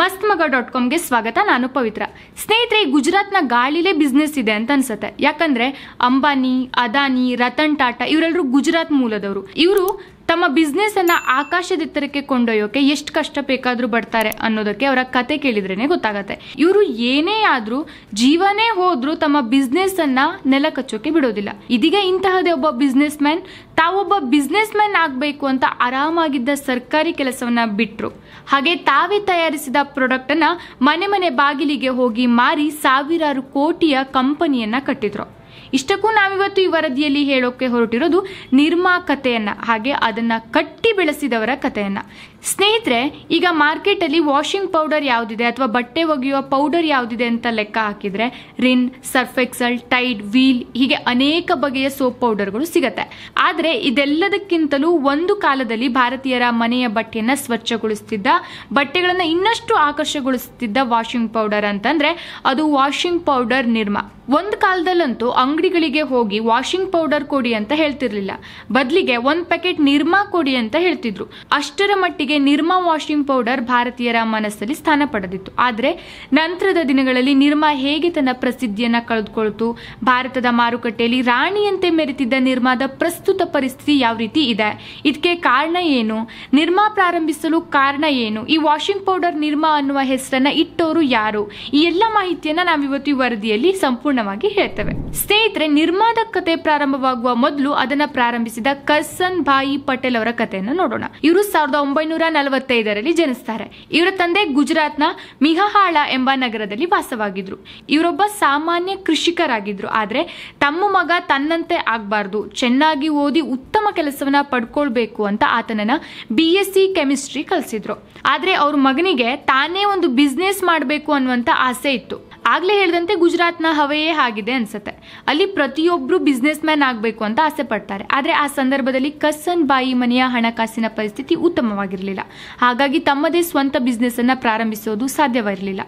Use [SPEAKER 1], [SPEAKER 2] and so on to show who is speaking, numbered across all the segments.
[SPEAKER 1] ಮಸ್ತ್ ಮಗ ಡಾಟ್ ಕಾಮ್ಗೆ ಸ್ವಾಗತ ನಾನು ಪವಿತ್ರ ಸ್ನೇಹಿತರೆ ಗುಜರಾತ್ನ ಗಾಳಿಲೇ ಬಿಸ್ನೆಸ್ ಇದೆ ಅಂತ ಅನ್ಸುತ್ತೆ ಯಾಕಂದ್ರೆ ಅಂಬಾನಿ ಅದಾನಿ ರತನ್ ಟಾಟಾ ಇವರೆಲ್ಲರೂ ಗುಜರಾತ್ ಮೂಲದವರು ಇವರು ತಮ್ಮ ಆಕಾಶದ ಆಕಾಶದೆತ್ತರಕ್ಕೆ ಕೊಂಡೊಯ್ಯೋಕೆ ಎಷ್ಟು ಕಷ್ಟ ಬೇಕಾದ್ರೂ ಬರ್ತಾರೆ ಅನ್ನೋದಕ್ಕೆ ಅವರ ಕತೆ ಕೇಳಿದ್ರೇನೆ ಗೊತ್ತಾಗತ್ತೆ ಇವರು ಏನೇ ಆದ್ರೂ ಜೀವನೇ ಹೋದರೂ ತಮ್ಮ ಅನ್ನ ನೆಲ ಕಚ್ಚೋಕೆ ಬಿಡೋದಿಲ್ಲ ಇದೀಗ ಇಂತಹದೇ ಒಬ್ಬ ಬಿಸ್ನೆಸ್ ಮ್ಯಾನ್ ತಾವೊಬ್ಬ ಬಿಸ್ನೆಸ್ ಮ್ಯಾನ್ ಆಗಬೇಕು ಅಂತ ಆರಾಮಾಗಿದ್ದ ಸರ್ಕಾರಿ ಕೆಲಸವನ್ನ ಬಿಟ್ರು ಹಾಗೆ ತಾವೇ ತಯಾರಿಸಿದ ಪ್ರಾಡಕ್ಟನ್ನು ಮನೆ ಮನೆ ಬಾಗಿಲಿಗೆ ಹೋಗಿ ಮಾರಿ ಸಾವಿರಾರು ಕೋಟಿಯ ಕಂಪನಿಯನ್ನ ಕಟ್ಟಿದ್ರು ಇಷ್ಟಕ್ಕೂ ನಾವಿವತ್ತು ಈ ವರದಿಯಲ್ಲಿ ಹೇಳೋಕೆ ಹೊರಟಿರೋದು ನಿರ್ಮಾ ಕಥೆಯನ್ನು ಹಾಗೆ ಅದನ್ನು ಕಟ್ಟಿ ಬೆಳೆಸಿದವರ ಕಥೆಯನ್ನ ಸ್ನೇಹಿತರೆ ಈಗ ಮಾರ್ಕೆಟಲ್ಲಿ ವಾಷಿಂಗ್ ಪೌಡರ್ ಯಾವುದಿದೆ ಅಥವಾ ಬಟ್ಟೆ ಒಗೆಯುವ ಪೌಡರ್ ಯಾವುದಿದೆ ಅಂತ ಲೆಕ್ಕ ಹಾಕಿದರೆ ರಿನ್ ಸರ್ಫೆಕ್ಸಲ್ ಟೈಡ್ ವೀಲ್ ಹೀಗೆ ಅನೇಕ ಬಗೆಯ ಸೋಪ್ ಪೌಡರ್ಗಳು ಸಿಗತ್ತೆ ಆದರೆ ಇದೆಲ್ಲದಕ್ಕಿಂತಲೂ ಒಂದು ಕಾಲದಲ್ಲಿ ಭಾರತೀಯರ ಮನೆಯ ಬಟ್ಟೆಯನ್ನು ಸ್ವಚ್ಛಗೊಳಿಸುತ್ತಿದ್ದ ಬಟ್ಟೆಗಳನ್ನು ಇನ್ನಷ್ಟು ಆಕರ್ಷಗೊಳಿಸುತ್ತಿದ್ದ ವಾಷಿಂಗ್ ಪೌಡರ್ ಅಂತಂದರೆ ಅದು ವಾಷಿಂಗ್ ಪೌಡರ್ ನಿರ್ಮಾ ಒಂದ್ ಕಾಲದಲ್ಲಂತೂ ಅಂಗಡಿಗಳಿಗೆ ಹೋಗಿ ವಾಷಿಂಗ್ ಪೌಡರ್ ಕೊಡಿ ಅಂತ ಹೇಳ್ತಿರ್ಲಿಲ್ಲ ಬದಲಿಗೆ ಒಂದು ಪ್ಯಾಕೆಟ್ ನಿರ್ಮಾ ಕೊಡಿ ಅಂತ ಹೇಳ್ತಿದ್ರು ಅಷ್ಟರ ಮಟ್ಟಿಗೆ ನಿರ್ಮಾ ವಾಷಿಂಗ್ ಪೌಡರ್ ಭಾರತೀಯರ ಮನಸ್ಸಲ್ಲಿ ಸ್ಥಾನ ಪಡೆದಿತ್ತು ಆದರೆ ನಂತರದ ದಿನಗಳಲ್ಲಿ ನಿರ್ಮಾ ಹೇಗೆ ತನ್ನ ಪ್ರಸಿದ್ಧಿಯನ್ನು ಕಳೆದುಕೊಳ್ತು ಭಾರತದ ಮಾರುಕಟ್ಟೆಯಲ್ಲಿ ರಾಣಿಯಂತೆ ಮೆರೆತಿದ್ದ ನಿರ್ಮಾದ ಪ್ರಸ್ತುತ ಪರಿಸ್ಥಿತಿ ಯಾವ ರೀತಿ ಇದೆ ಇದಕ್ಕೆ ಕಾರಣ ಏನು ನಿರ್ಮಾ ಪ್ರಾರಂಭಿಸಲು ಕಾರಣ ಏನು ಈ ವಾಷಿಂಗ್ ಪೌಡರ್ ನಿರ್ಮಾ ಅನ್ನುವ ಹೆಸರನ್ನ ಇಟ್ಟವರು ಯಾರು ಈ ಎಲ್ಲ ಮಾಹಿತಿಯನ್ನ ನಾವಿವತ್ತು ಈ ವರದಿಯಲ್ಲಿ ಸಂಪೂರ್ಣ ಸಂಪೂರ್ಣವಾಗಿ ಹೇಳ್ತೇವೆ ಸ್ನೇಹಿತರೆ ನಿರ್ಮಾದ ಕತೆ ಪ್ರಾರಂಭವಾಗುವ ಮೊದಲು ಅದನ್ನ ಪ್ರಾರಂಭಿಸಿದ ಕಸನ್ ಬಾಯಿ ಪಟೇಲ್ ಅವರ ಕಥೆಯನ್ನು ನೋಡೋಣ ಇವರು ಸಾವಿರದ ಒಂಬೈನೂರ ನಲವತ್ತೈದರಲ್ಲಿ ಜನಿಸ್ತಾರೆ ಇವರ ತಂದೆ ಗುಜರಾತ್ನ ಮಿಹಹಾಳ ಎಂಬ ನಗರದಲ್ಲಿ ವಾಸವಾಗಿದ್ರು ಇವರೊಬ್ಬ ಸಾಮಾನ್ಯ ಕೃಷಿಕರಾಗಿದ್ರು ಆದ್ರೆ ತಮ್ಮ ಮಗ ತನ್ನಂತೆ ಆಗ್ಬಾರ್ದು ಚೆನ್ನಾಗಿ ಓದಿ ಉತ್ತಮ ಕೆಲಸವನ್ನ ಪಡ್ಕೊಳ್ಬೇಕು ಅಂತ ಆತನನ್ನ ಬಿ ಎಸ್ ಸಿ ಕೆಮಿಸ್ಟ್ರಿ ಕಲಿಸಿದ್ರು ಆದ್ರೆ ಅವ್ರ ಮಗನಿಗೆ ತಾನೇ ಒಂದು ಬಿಸ್ನೆಸ್ ಮಾಡಬೇಕು ಅನ್ನುವಂತ ಆಸೆ ಇತ್ತು ಆಗಲೇ ಹೇಳಿದಂತೆ ಗುಜರಾತ್ನ ಹವೆಯೇ ಆಗಿದೆ ಅನ್ಸುತ್ತೆ ಅಲ್ಲಿ ಪ್ರತಿಯೊಬ್ಬರು ಬಿಸ್ನೆಸ್ ಮ್ಯಾನ್ ಆಗಬೇಕು ಅಂತ ಆಸೆ ಪಡ್ತಾರೆ ಆದರೆ ಆ ಸಂದರ್ಭದಲ್ಲಿ ಕಸ್ಸನ್ ಬಾಯಿ ಮನೆಯ ಹಣಕಾಸಿನ ಪರಿಸ್ಥಿತಿ ಉತ್ತಮವಾಗಿರಲಿಲ್ಲ ಹಾಗಾಗಿ ತಮ್ಮದೇ ಸ್ವಂತ ಬಿಸ್ನೆಸ್ ಅನ್ನ ಪ್ರಾರಂಭಿಸೋದು ಸಾಧ್ಯವಿರಲಿಲ್ಲ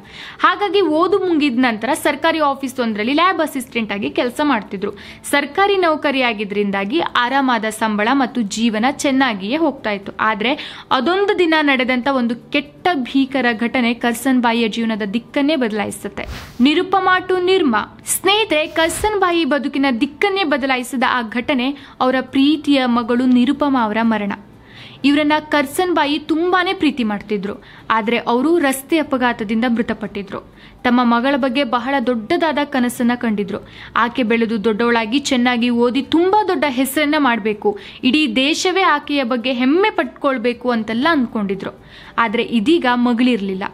[SPEAKER 1] ಹಾಗಾಗಿ ಓದು ಮುಂಗಿದ ನಂತರ ಸರ್ಕಾರಿ ಆಫೀಸ್ ಒಂದರಲ್ಲಿ ಲ್ಯಾಬ್ ಅಸಿಸ್ಟೆಂಟ್ ಆಗಿ ಕೆಲಸ ಮಾಡ್ತಿದ್ರು ಸರ್ಕಾರಿ ನೌಕರಿಯಾಗಿದ್ದರಿಂದಾಗಿ ಆರಾಮಾದ ಸಂಬಳ ಮತ್ತು ಜೀವನ ಚೆನ್ನಾಗಿಯೇ ಹೋಗ್ತಾ ಇತ್ತು ಆದರೆ ಅದೊಂದು ದಿನ ನಡೆದಂತ ಒಂದು ಕೆಟ್ಟ ಭೀಕರ ಘಟನೆ ಕರ್ಸನ್ ಬಾಯಿಯ ಜೀವನದ ದಿಕ್ಕನ್ನೇ ಬದಲಾಯಿಸುತ್ತೆ ನಿರುಪಮಾ ಟು ನಿರ್ಮಾ ಸ್ನೇಹಿತರೆ ಕರ್ಸನ್ ಬಾಯಿ ಬದುಕಿನ ದಿಕ್ಕನ್ನೇ ಬದಲಾಯಿಸಿದ ಆ ಘಟನೆ ಅವರ ಪ್ರೀತಿಯ ಮಗಳು ನಿರುಪಮಾ ಅವರ ಮರಣ ಇವರನ್ನ ಕರ್ಸನ್ ಬಾಯಿ ತುಂಬಾನೇ ಪ್ರೀತಿ ಮಾಡ್ತಿದ್ರು ಆದರೆ ಅವರು ರಸ್ತೆ ಅಪಘಾತದಿಂದ ಮೃತಪಟ್ಟಿದ್ರು ತಮ್ಮ ಮಗಳ ಬಗ್ಗೆ ಬಹಳ ದೊಡ್ಡದಾದ ಕನಸನ್ನ ಕಂಡಿದ್ರು ಆಕೆ ಬೆಳೆದು ದೊಡ್ಡವಳಾಗಿ ಚೆನ್ನಾಗಿ ಓದಿ ತುಂಬಾ ದೊಡ್ಡ ಹೆಸರನ್ನ ಮಾಡಬೇಕು ಇಡೀ ದೇಶವೇ ಆಕೆಯ ಬಗ್ಗೆ ಹೆಮ್ಮೆ ಪಟ್ಕೊಳ್ಬೇಕು ಅಂತೆಲ್ಲ ಅಂದ್ಕೊಂಡಿದ್ರು ಆದರೆ ಇದೀಗ ಮಗಳಿರ್ಲಿಲ್ಲ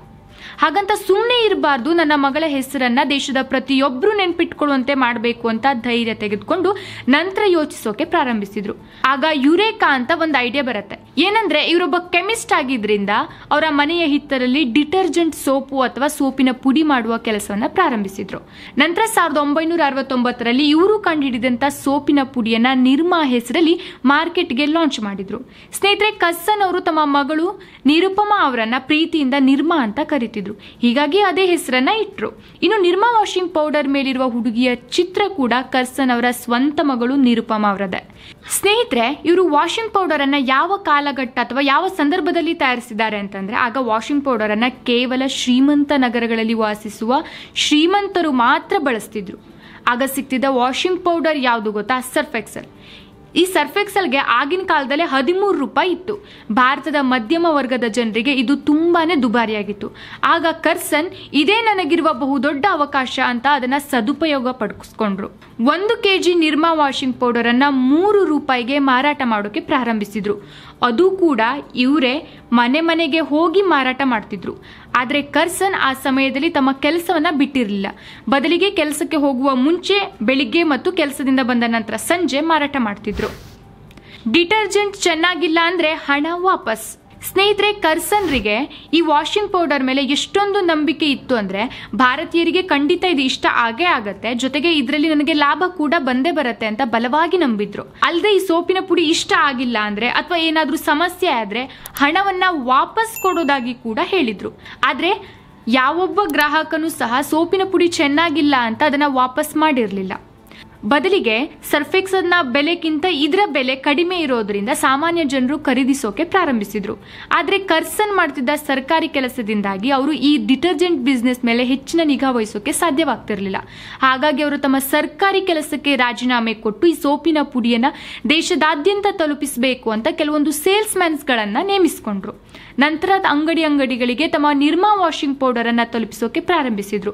[SPEAKER 1] ಹಾಗಂತ ಸುಮ್ಮನೆ ಇರಬಾರ್ದು ನನ್ನ ಮಗಳ ಹೆಸರನ್ನ ದೇಶದ ಪ್ರತಿಯೊಬ್ಬರು ನೆನ್ಪಿಟ್ಕೊಳ್ಳುವಂತೆ ಮಾಡಬೇಕು ಅಂತ ಧೈರ್ಯ ತೆಗೆದುಕೊಂಡು ನಂತರ ಯೋಚಿಸೋಕೆ ಪ್ರಾರಂಭಿಸಿದ್ರು ಆಗ ಯುರೇಕಾ ಅಂತ ಒಂದು ಐಡಿಯಾ ಬರುತ್ತೆ ಏನಂದ್ರೆ ಇವರೊಬ್ಬ ಕೆಮಿಸ್ಟ್ ಆಗಿದ್ರಿಂದ ಅವರ ಮನೆಯ ಹಿತ್ತರಲ್ಲಿ ಡಿಟರ್ಜೆಂಟ್ ಸೋಪು ಅಥವಾ ಸೋಪಿನ ಪುಡಿ ಮಾಡುವ ಕೆಲಸವನ್ನ ಪ್ರಾರಂಭಿಸಿದ್ರು ನಂತರ ಸಾವಿರದ ಒಂಬೈನೂರ ಅರವತ್ತೊಂಬತ್ತರಲ್ಲಿ ಇವರು ಕಂಡುಹಿಡಿದಂತ ಸೋಪಿನ ಪುಡಿಯನ್ನ ನಿರ್ಮಾ ಹೆಸರಲ್ಲಿ ಮಾರ್ಕೆಟ್ಗೆ ಲಾಂಚ್ ಮಾಡಿದ್ರು ಸ್ನೇಹಿತರೆ ಕಸ್ಸನ್ ಅವರು ತಮ್ಮ ಮಗಳು ನಿರುಪಮಾ ಅವರನ್ನ ಪ್ರೀತಿಯಿಂದ ನಿರ್ಮಾ ಅಂತ ಕರೀತಿದ್ರು ಹೀಗಾಗಿ ಅದೇ ಹೆಸರನ್ನ ಇಟ್ಟರು ಇನ್ನು ನಿರ್ಮಾ ವಾಷಿಂಗ್ ಪೌಡರ್ ಮೇಲಿರುವ ಹುಡುಗಿಯ ಚಿತ್ರ ಕೂಡ ಕರ್ಸನ್ ಅವರ ಸ್ವಂತ ಮಗಳು ನಿರುಪಮಾ ಅವರದ ಸ್ನೇಹಿತರೆ ಇವರು ವಾಷಿಂಗ್ ಪೌಡರ್ ಅನ್ನ ಯಾವ ಕಾಲಘಟ್ಟ ಅಥವಾ ಯಾವ ಸಂದರ್ಭದಲ್ಲಿ ತಯಾರಿಸಿದ್ದಾರೆ ಅಂತಂದ್ರೆ ಆಗ ವಾಷಿಂಗ್ ಪೌಡರ್ ಅನ್ನ ಕೇವಲ ಶ್ರೀಮಂತ ನಗರಗಳಲ್ಲಿ ವಾಸಿಸುವ ಶ್ರೀಮಂತರು ಮಾತ್ರ ಬಳಸ್ತಿದ್ರು ಆಗ ಸಿಕ್ತಿದ್ದ ವಾಷಿಂಗ್ ಪೌಡರ್ ಯಾವುದು ಗೊತ್ತಾ ಸರ್ಫ್ ಎಕ್ಸಲ್ ಈ ಸರ್ಫೆಕ್ಸಲ್ಗೆ ಆಗಿನ ಕಾಲದಲ್ಲೇ ಹದಿಮೂರು ರೂಪಾಯಿ ಇತ್ತು ಭಾರತದ ಮಧ್ಯಮ ವರ್ಗದ ಜನರಿಗೆ ಇದು ತುಂಬಾನೇ ದುಬಾರಿಯಾಗಿತ್ತು ಆಗ ಕರ್ಸನ್ ಇದೇ ನನಗಿರುವ ಬಹುದೊಡ್ಡ ಅವಕಾಶ ಅಂತ ಅದನ್ನ ಸದುಪಯೋಗ ಪಡಿಸ್ಕೊಂಡ್ರು ಒಂದು K G Nirma washing powder ಅನ್ನ ಮೂರು ರೂಪಾಯಿಗೆ ಮಾರಾಟ ಮಾಡೋಕೆ ಪ್ರಾರಂಭಿಸಿದ್ರು ಅದು ಕೂಡ ಇವರೇ ಮನೆ ಮನೆಗೆ ಹೋಗಿ ಮಾರಾಟ ಮಾಡ್ತಿದ್ರು ಆದರೆ ಕರ್ಸನ್ ಆ ಸಮಯದಲ್ಲಿ ತಮ್ಮ ಕೆಲಸವನ್ನ ಬಿಟ್ಟಿರಲಿಲ್ಲ ಬದಲಿಗೆ ಕೆಲಸಕ್ಕೆ ಹೋಗುವ ಮುಂಚೆ ಬೆಳಿಗ್ಗೆ ಮತ್ತು ಕೆಲಸದಿಂದ ಬಂದ ನಂತರ ಸಂಜೆ ಮಾರಾಟ ಮಾಡ್ತಿದ್ರು ಡಿಟರ್ಜೆಂಟ್ ಚೆನ್ನಾಗಿಲ್ಲ ಅಂದ್ರೆ ಹಣ ವಾಪಸ್ ಸ್ನೇಹಿತರೆ ಕರ್ಸನ್ರಿಗೆ ಈ ವಾಷಿಂಗ್ ಪೌಡರ್ ಮೇಲೆ ಎಷ್ಟೊಂದು ನಂಬಿಕೆ ಇತ್ತು ಅಂದರೆ ಭಾರತೀಯರಿಗೆ ಖಂಡಿತ ಇದು ಇಷ್ಟ ಆಗೇ ಆಗತ್ತೆ ಜೊತೆಗೆ ಇದರಲ್ಲಿ ನನಗೆ ಲಾಭ ಕೂಡ ಬಂದೇ ಬರುತ್ತೆ ಅಂತ ಬಲವಾಗಿ ನಂಬಿದ್ರು ಅಲ್ಲದೆ ಈ ಸೋಪಿನ ಪುಡಿ ಇಷ್ಟ ಆಗಿಲ್ಲ ಅಂದರೆ ಅಥವಾ ಏನಾದರೂ ಸಮಸ್ಯೆ ಆದರೆ ಹಣವನ್ನು ವಾಪಸ್ ಕೊಡೋದಾಗಿ ಕೂಡ ಹೇಳಿದರು ಆದರೆ ಯಾವೊಬ್ಬ ಗ್ರಾಹಕನೂ ಸಹ ಸೋಪಿನ ಪುಡಿ ಚೆನ್ನಾಗಿಲ್ಲ ಅಂತ ಅದನ್ನು ವಾಪಸ್ ಮಾಡಿರಲಿಲ್ಲ ಬದಲಿಗೆ ಸರ್ಫೆಕ್ಸನ್ನ ಬೆಲೆಗಿಂತ ಇದರ ಬೆಲೆ ಕಡಿಮೆ ಇರೋದ್ರಿಂದ ಸಾಮಾನ್ಯ ಜನರು ಖರೀದಿಸೋಕೆ ಪ್ರಾರಂಭಿಸಿದ್ರು ಆದರೆ ಕರ್ಸನ್ ಮಾಡ್ತಿದ್ದ ಸರ್ಕಾರಿ ಕೆಲಸದಿಂದಾಗಿ ಅವರು ಈ ಡಿಟರ್ಜೆಂಟ್ ಬಿಸ್ನೆಸ್ ಮೇಲೆ ಹೆಚ್ಚಿನ ನಿಗಾ ವಹಿಸೋಕೆ ಸಾಧ್ಯವಾಗ್ತಿರಲಿಲ್ಲ ಹಾಗಾಗಿ ಅವರು ತಮ್ಮ ಸರ್ಕಾರಿ ಕೆಲಸಕ್ಕೆ ರಾಜೀನಾಮೆ ಕೊಟ್ಟು ಈ ಸೋಪಿನ ಪುಡಿಯನ್ನು ದೇಶದಾದ್ಯಂತ ತಲುಪಿಸಬೇಕು ಅಂತ ಕೆಲವೊಂದು ಸೇಲ್ಸ್ ಮ್ಯಾನ್ಸ್ಗಳನ್ನು ನೇಮಿಸಿಕೊಂಡ್ರು ನಂತರ ಅಂಗಡಿ ಅಂಗಡಿಗಳಿಗೆ ತಮ್ಮ ನಿರ್ಮಾ ವಾಷಿಂಗ್ ಪೌಡರ್ ಅನ್ನ ತಲುಪಿಸೋಕೆ ಪ್ರಾರಂಭಿಸಿದ್ರು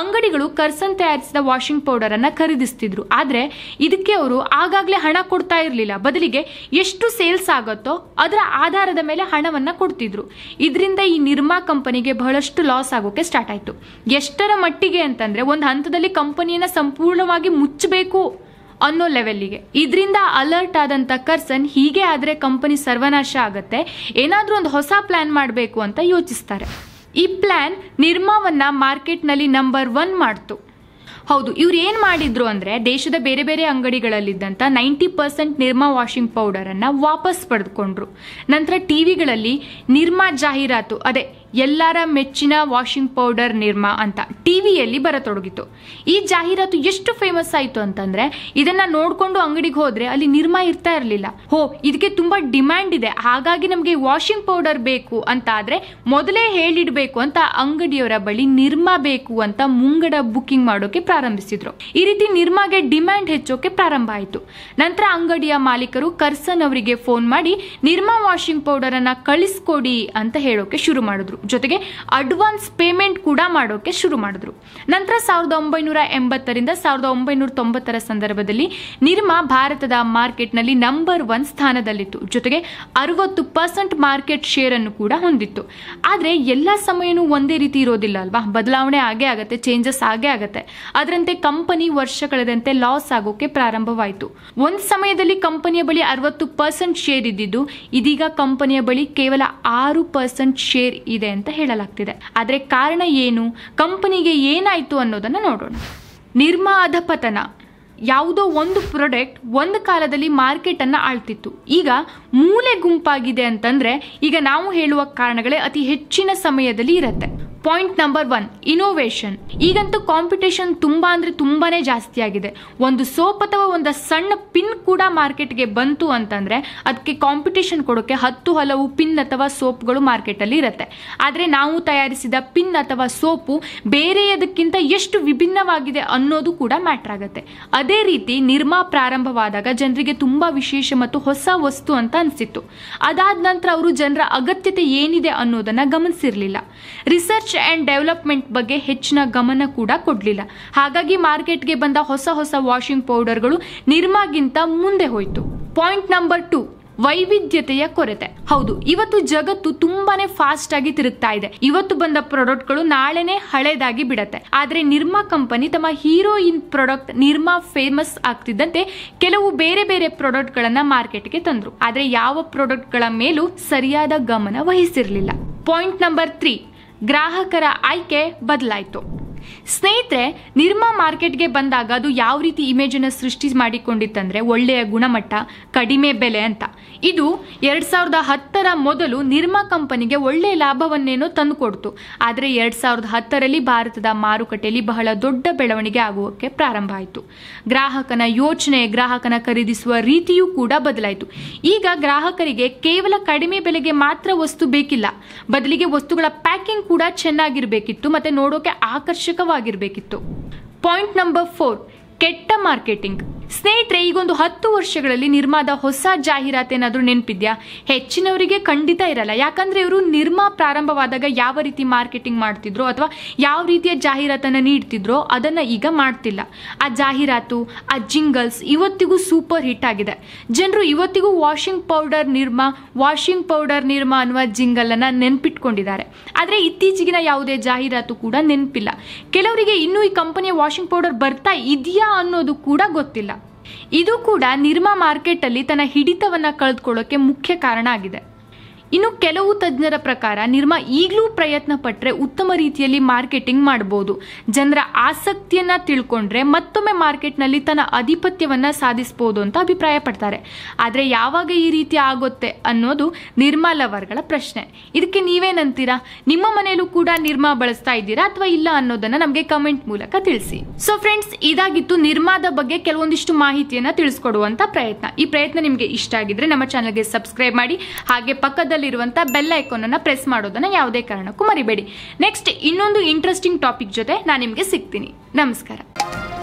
[SPEAKER 1] ಅಂಗಡಿಗಳು ಕರ್ಸನ್ ತಯಾರಿಸಿದ ವಾಷಿಂಗ್ ಪೌಡರ್ ಅನ್ನ ಖರೀದಿಸ್ತಿದ್ರು ಆದರೆ ಇದಕ್ಕೆ ಅವರು ಆಗಾಗಲೇ ಹಣ ಕೊಡ್ತಾ ಇರಲಿಲ್ಲ ಬದಲಿಗೆ ಎಷ್ಟು ಸೇಲ್ಸ್ ಆಗುತ್ತೋ ಅದರ ಆಧಾರದ ಮೇಲೆ ಹಣವನ್ನು ಕೊಡ್ತಿದ್ರು ಇದರಿಂದ ಈ ನಿರ್ಮಾ ಕಂಪನಿಗೆ ಬಹಳಷ್ಟು ಲಾಸ್ ಆಗೋಕ್ಕೆ ಸ್ಟಾರ್ಟ್ ಆಯಿತು ಎಷ್ಟರ ಮಟ್ಟಿಗೆ ಅಂತಂದರೆ ಒಂದು ಹಂತದಲ್ಲಿ ಕಂಪನಿಯನ್ನು ಸಂಪೂರ್ಣವಾಗಿ ಮುಚ್ಚಬೇಕು ಅನ್ನೋ ಲೆವೆಲ್ಲಿಗೆ ಇದರಿಂದ ಅಲರ್ಟ್ ಆದಂಥ ಕರ್ಸನ್ ಹೀಗೆ ಆದರೆ ಕಂಪನಿ ಸರ್ವನಾಶ ಆಗುತ್ತೆ ಏನಾದರೂ ಒಂದು ಹೊಸ ಪ್ಲ್ಯಾನ್ ಮಾಡಬೇಕು ಅಂತ ಯೋಚಿಸ್ತಾರೆ ಈ ಪ್ಲ್ಯಾನ್ ಮಾರ್ಕೆಟ್ ಮಾರ್ಕೆಟ್ನಲ್ಲಿ ನಂಬರ್ ಒನ್ ಮಾಡ್ತು ಹೌದು ಇವ್ರು ಏನು ಮಾಡಿದ್ರು ಅಂದ್ರೆ ದೇಶದ ಬೇರೆ ಬೇರೆ ಅಂಗಡಿಗಳಲ್ಲಿದ್ದಂತ ನೈಂಟಿ ಪರ್ಸೆಂಟ್ ನಿರ್ಮಾ ವಾಷಿಂಗ್ ಅನ್ನ ವಾಪಸ್ ಪಡೆದುಕೊಂಡ್ರು ನಂತರ ಟಿವಿಗಳಲ್ಲಿ ನಿರ್ಮಾ ಜಾಹೀರಾತು ಅದೇ ಎಲ್ಲರ ಮೆಚ್ಚಿನ ವಾಷಿಂಗ್ ಪೌಡರ್ ನಿರ್ಮಾ ಅಂತ ಟಿವಿಯಲ್ಲಿ ವಿಯಲ್ಲಿ ಬರತೊಡಗಿತ್ತು ಈ ಜಾಹೀರಾತು ಎಷ್ಟು ಫೇಮಸ್ ಆಯಿತು ಅಂತಂದರೆ ಇದನ್ನು ನೋಡಿಕೊಂಡು ಅಂಗಡಿಗೆ ಹೋದರೆ ಅಲ್ಲಿ ನಿರ್ಮಾ ಇರ್ತಾ ಇರಲಿಲ್ಲ ಹೋ ಇದಕ್ಕೆ ತುಂಬ ಡಿಮ್ಯಾಂಡ್ ಇದೆ ಹಾಗಾಗಿ ನಮಗೆ ವಾಷಿಂಗ್ ಪೌಡರ್ ಬೇಕು ಅಂತ ಆದರೆ ಮೊದಲೇ ಹೇಳಿಡಬೇಕು ಅಂತ ಅಂಗಡಿಯವರ ಬಳಿ ನಿರ್ಮಾ ಬೇಕು ಅಂತ ಮುಂಗಡ ಬುಕ್ಕಿಂಗ್ ಮಾಡೋಕೆ ಪ್ರಾರಂಭಿಸಿದ್ರು ಈ ರೀತಿ ನಿರ್ಮಾಗೆ ಡಿಮ್ಯಾಂಡ್ ಹೆಚ್ಚೋಕೆ ಪ್ರಾರಂಭ ಆಯಿತು ನಂತರ ಅಂಗಡಿಯ ಮಾಲೀಕರು ಕರ್ಸನ್ ಅವರಿಗೆ ಫೋನ್ ಮಾಡಿ ನಿರ್ಮಾ ವಾಷಿಂಗ್ ಪೌಡರನ್ನು ಕಳಿಸ್ಕೊಡಿ ಅಂತ ಹೇಳೋಕೆ ಶುರು ಮಾಡಿದ್ರು ಜೊತೆಗೆ ಅಡ್ವಾನ್ಸ್ ಪೇಮೆಂಟ್ ಕೂಡ ಮಾಡೋಕೆ ಶುರು ಮಾಡಿದ್ರು ನಂತರ ಸಾವಿರದ ಒಂಬೈನೂರ ಎಂಬತ್ತರಿಂದ ಸಾವಿರದ ಒಂಬೈನೂರ ತೊಂಬತ್ತರ ಸಂದರ್ಭದಲ್ಲಿ ನಿರ್ಮಾ ಭಾರತದ ಮಾರ್ಕೆಟ್ನಲ್ಲಿ ನಂಬರ್ ಒನ್ ಸ್ಥಾನದಲ್ಲಿತ್ತು ಜೊತೆಗೆ ಅರವತ್ತು ಪರ್ಸೆಂಟ್ ಮಾರ್ಕೆಟ್ ಶೇರ್ ಅನ್ನು ಕೂಡ ಹೊಂದಿತ್ತು ಆದರೆ ಎಲ್ಲ ಸಮಯನೂ ಒಂದೇ ರೀತಿ ಇರೋದಿಲ್ಲ ಅಲ್ವಾ ಬದಲಾವಣೆ ಆಗೇ ಆಗುತ್ತೆ ಚೇಂಜಸ್ ಆಗೇ ಆಗುತ್ತೆ ಅದರಂತೆ ಕಂಪನಿ ವರ್ಷ ಕಳೆದಂತೆ ಲಾಸ್ ಆಗೋಕೆ ಪ್ರಾರಂಭವಾಯಿತು ಒಂದು ಸಮಯದಲ್ಲಿ ಕಂಪನಿಯ ಬಳಿ ಅರವತ್ತು ಪರ್ಸೆಂಟ್ ಶೇರ್ ಇದ್ದಿದ್ದು ಇದೀಗ ಕಂಪನಿಯ ಬಳಿ ಕೇವಲ ಆರು ಪರ್ಸೆಂಟ್ ಶೇರ್ ಇದೆ ಅಂತ ಹೇಳಲಾಗ್ತಿದೆ ಆದರೆ ಕಾರಣ ಏನು ಕಂಪನಿಗೆ ಏನಾಯಿತು ಅನ್ನೋದನ್ನು ನೋಡೋಣ ನಿರ್ಮಾ ಅಧಪತನ ಯಾವುದೋ ಒಂದು ಪ್ರಾಡಕ್ಟ್ ಒಂದು ಕಾಲದಲ್ಲಿ ಮಾರ್ಕೆಟನ್ನು ಆಳ್ತಿತ್ತು ಈಗ ಮೂಲೆ ಗುಂಪಾಗಿದೆ ಅಂತಂದರೆ ಈಗ ನಾವು ಹೇಳುವ ಕಾರಣಗಳೇ ಅತಿ ಹೆಚ್ಚಿನ ಸಮಯದಲ್ಲಿ ಇರುತ್ತೆ ಪಾಯಿಂಟ್ ನಂಬರ್ ಒನ್ ಇನೋವೇಷನ್ ಈಗಂತೂ ಕಾಂಪಿಟೇಷನ್ ತುಂಬ ಅಂದರೆ ತುಂಬಾ ಜಾಸ್ತಿ ಆಗಿದೆ ಒಂದು ಸೋಪ್ ಅಥವಾ ಒಂದು ಸಣ್ಣ ಪಿನ್ ಕೂಡ ಮಾರ್ಕೆಟ್ಗೆ ಬಂತು ಅಂತಂದರೆ ಅದಕ್ಕೆ ಕಾಂಪಿಟೇಷನ್ ಕೊಡೋಕ್ಕೆ ಹತ್ತು ಹಲವು ಪಿನ್ ಅಥವಾ ಸೋಪ್ಗಳು ಮಾರ್ಕೆಟಲ್ಲಿ ಇರುತ್ತೆ ಆದರೆ ನಾವು ತಯಾರಿಸಿದ ಪಿನ್ ಅಥವಾ ಸೋಪು ಬೇರೆಯದಕ್ಕಿಂತ ಎಷ್ಟು ವಿಭಿನ್ನವಾಗಿದೆ ಅನ್ನೋದು ಕೂಡ ಮ್ಯಾಟ್ರ್ ಆಗುತ್ತೆ ಅದೇ ರೀತಿ ನಿರ್ಮಾ ಪ್ರಾರಂಭವಾದಾಗ ಜನರಿಗೆ ತುಂಬ ವಿಶೇಷ ಮತ್ತು ಹೊಸ ವಸ್ತು ಅಂತ ಅನಿಸಿತ್ತು ಅದಾದ ನಂತರ ಅವರು ಜನರ ಅಗತ್ಯತೆ ಏನಿದೆ ಅನ್ನೋದನ್ನು ಗಮನಿಸಿರಲಿಲ್ಲ ರಿಸರ್ಚ್ ಆ್ಯಂಡ್ ಡೆವಲಪ್ಮೆಂಟ್ ಬಗ್ಗೆ ಹೆಚ್ಚಿನ ಗಮನ ಕೂಡ ಕೊಡಲಿಲ್ಲ ಹಾಗಾಗಿ ಮಾರ್ಕೆಟ್ಗೆ ಬಂದ ಹೊಸ ಹೊಸ ವಾಷಿಂಗ್ ಪೌಡರ್ಗಳು ನಿರ್ಮಾಗಿಂತ ಮುಂದೆ ಹೋಯಿತು ಪಾಯಿಂಟ್ ನಂಬರ್ ಟು ವೈವಿಧ್ಯತೆಯ ಕೊರತೆ ಹೌದು ಇವತ್ತು ಜಗತ್ತು ತುಂಬಾನೇ ಫಾಸ್ಟ್ ಆಗಿ ತಿರುಗ್ತಾ ಇದೆ ಇವತ್ತು ಬಂದ ಪ್ರಾಡಕ್ಟ್ಗಳು ನಾಳೆನೆ ಹಳೇದಾಗಿ ಬಿಡತ್ತೆ ಆದ್ರೆ ನಿರ್ಮಾ ಕಂಪನಿ ತಮ್ಮ ಹೀರೋಯಿನ್ ಪ್ರಾಡಕ್ಟ್ ನಿರ್ಮಾ ಫೇಮಸ್ ಆಗ್ತಿದ್ದಂತೆ ಕೆಲವು ಬೇರೆ ಬೇರೆ ಪ್ರಾಡಕ್ಟ್ಗಳನ್ನ ಮಾರ್ಕೆಟ್ಗೆ ತಂದ್ರು ಆದ್ರೆ ಯಾವ ಪ್ರಾಡಕ್ಟ್ಗಳ ಮೇಲೂ ಸರಿಯಾದ ಗಮನ ವಹಿಸಿರಲಿಲ್ಲ पॉइंट नंबर थ्री ग्राहक आय्के बदलायतु ಸ್ನೇಹಿತರೆ ನಿರ್ಮಾ ಮಾರ್ಕೆಟ್ಗೆ ಬಂದಾಗ ಅದು ಯಾವ ರೀತಿ ಇಮೇಜನ್ನು ಸೃಷ್ಟಿ ಮಾಡಿಕೊಂಡಿತ್ತಂದ್ರೆ ಒಳ್ಳೆಯ ಗುಣಮಟ್ಟ ಕಡಿಮೆ ಬೆಲೆ ಅಂತ ಇದು ಎರಡ್ ಸಾವಿರದ ಹತ್ತರ ಮೊದಲು ನಿರ್ಮಾ ಕಂಪನಿಗೆ ಒಳ್ಳೆಯ ಲಾಭವನ್ನೇನೋ ತಂದುಕೊಡ್ತು ಆದರೆ ಎರಡ್ ಸಾವಿರದ ಹತ್ತರಲ್ಲಿ ಭಾರತದ ಮಾರುಕಟ್ಟೆಯಲ್ಲಿ ಬಹಳ ದೊಡ್ಡ ಬೆಳವಣಿಗೆ ಆಗುವಕ್ಕೆ ಪ್ರಾರಂಭ ಆಯಿತು ಗ್ರಾಹಕನ ಯೋಚನೆ ಗ್ರಾಹಕನ ಖರೀದಿಸುವ ರೀತಿಯೂ ಕೂಡ ಬದಲಾಯಿತು ಈಗ ಗ್ರಾಹಕರಿಗೆ ಕೇವಲ ಕಡಿಮೆ ಬೆಲೆಗೆ ಮಾತ್ರ ವಸ್ತು ಬೇಕಿಲ್ಲ ಬದಲಿಗೆ ವಸ್ತುಗಳ ಪ್ಯಾಕಿಂಗ್ ಕೂಡ ಚೆನ್ನಾಗಿರಬೇಕಿತ್ತು ಮತ್ತೆ ನೋಡೋಕೆ ಆಕರ್ಷಕ ವಾಗಿರ್ಬೇಕಿತ್ತು. ಪಾಯಿಂಟ್ ನಂಬರ್ ಫೋರ್ ಕೆಟ್ಟ ಮಾರ್ಕೆಟಿಂಗ್ ಸ್ನೇಹಿತರೆ ಈಗೊಂದು ಹತ್ತು ವರ್ಷಗಳಲ್ಲಿ ನಿರ್ಮಾದ ಹೊಸ ಜಾಹೀರಾತೇನಾದರೂ ನೆನಪಿದ್ಯಾ ಹೆಚ್ಚಿನವರಿಗೆ ಖಂಡಿತ ಇರಲ್ಲ ಯಾಕಂದ್ರೆ ಇವರು ನಿರ್ಮಾ ಪ್ರಾರಂಭವಾದಾಗ ಯಾವ ರೀತಿ ಮಾರ್ಕೆಟಿಂಗ್ ಮಾಡ್ತಿದ್ರು ಅಥವಾ ಯಾವ ರೀತಿಯ ಜಾಹೀರಾತನ್ನು ನೀಡ್ತಿದ್ರೋ ಅದನ್ನು ಈಗ ಮಾಡ್ತಿಲ್ಲ ಆ ಜಾಹೀರಾತು ಆ ಜಿಂಗಲ್ಸ್ ಇವತ್ತಿಗೂ ಸೂಪರ್ ಹಿಟ್ ಆಗಿದೆ ಜನರು ಇವತ್ತಿಗೂ washing powder Nirma washing powder Nirma ಅನ್ನುವ ಜಿಂಗಲ್ ಅನ್ನ ನೆನ್ಪಿಟ್ಕೊಂಡಿದ್ದಾರೆ ಆದರೆ ಇತ್ತೀಚೆಗಿನ ಯಾವುದೇ ಜಾಹೀರಾತು ಕೂಡ ನೆನಪಿಲ್ಲ ಕೆಲವರಿಗೆ ಇನ್ನೂ ಈ ಕಂಪನಿಯ ವಾಷಿಂಗ್ ಪೌಡರ್ ಬರ್ತಾ ಇದೆಯಾ ಅನ್ನೋದು ಕೂಡ ಗೊತ್ತಿಲ್ಲ ಇದು ಕೂಡ ನಿರ್ಮಾ ಮಾರ್ಕೆಟಲ್ಲಿ ತನ್ನ ಹಿಡಿತವನ್ನ ಕಳೆದುಕೊಳ್ಳೋಕೆ ಮುಖ್ಯ ಕಾರಣ ಆಗಿದೆ ಇನ್ನು ಕೆಲವು ತಜ್ಞರ ಪ್ರಕಾರ ನಿರ್ಮ ಈಗಲೂ ಪ್ರಯತ್ನ ಪಟ್ಟರೆ ಉತ್ತಮ ರೀತಿಯಲ್ಲಿ ಮಾರ್ಕೆಟಿಂಗ್ ಮಾಡಬಹುದು ಜನರ ಆಸಕ್ತಿಯನ್ನ ತಿಳ್ಕೊಂಡ್ರೆ ಮತ್ತೊಮ್ಮೆ ಮಾರ್ಕೆಟ್ನಲ್ಲಿ ತನ್ನ ಆಧಿಪತ್ಯವನ್ನ ಸಾಧಿಸಬಹುದು ಅಂತ ಅಭಿಪ್ರಾಯ ಪಡ್ತಾರೆ ಆದರೆ ಯಾವಾಗ ಈ ರೀತಿ ಆಗುತ್ತೆ ಅನ್ನೋದು ನಿರ್ಮಾ ಲವರ್ಗಳ ಪ್ರಶ್ನೆ ಇದಕ್ಕೆ ನೀವೇನಂತೀರಾ ನಿಮ್ಮ ಮನೆಯಲ್ಲೂ ಕೂಡ ನಿರ್ಮಾ ಬಳಸ್ತಾ ಇದ್ದೀರಾ ಅಥವಾ ಇಲ್ಲ ಅನ್ನೋದನ್ನ ನಮಗೆ ಕಮೆಂಟ್ ಮೂಲಕ ತಿಳಿಸಿ ಸೊ ಫ್ರೆಂಡ್ಸ್ ಇದಾಗಿತ್ತು ನಿರ್ಮಾದ ಬಗ್ಗೆ ಕೆಲವೊಂದಿಷ್ಟು ಮಾಹಿತಿಯನ್ನ ತಿಳಿಸ್ಕೊಡುವಂತ ಪ್ರಯತ್ನ ಈ ಪ್ರಯತ್ನ ನಿಮಗೆ ಇಷ್ಟ ಆಗಿದ್ರೆ ನಮ್ಮ ಚಾನಲ್ಗೆ ಸಬ್ಸ್ಕ್ರೈಬ್ ಮಾಡಿ ಹಾಗೆ ಪಕ್ಕದ ಪಕ್ಕದಲ್ಲಿರುವಂಥ ಬೆಲ್ ಅನ್ನು ಪ್ರೆಸ್ ಮಾಡೋದನ್ನ ಯಾವುದೇ ಕಾರಣಕ್ಕೂ ಮರಿಬೇಡಿ ನೆಕ್ಸ್ಟ್ ಇನ್ನೊಂದು ಇಂಟ್ರೆಸ್ಟಿಂಗ್ ಟಾಪಿಕ್ ಜೊತೆ ನಾನು ನಿಮಗೆ ಸಿಗ್ತೀನಿ ನಮಸ್ಕಾರ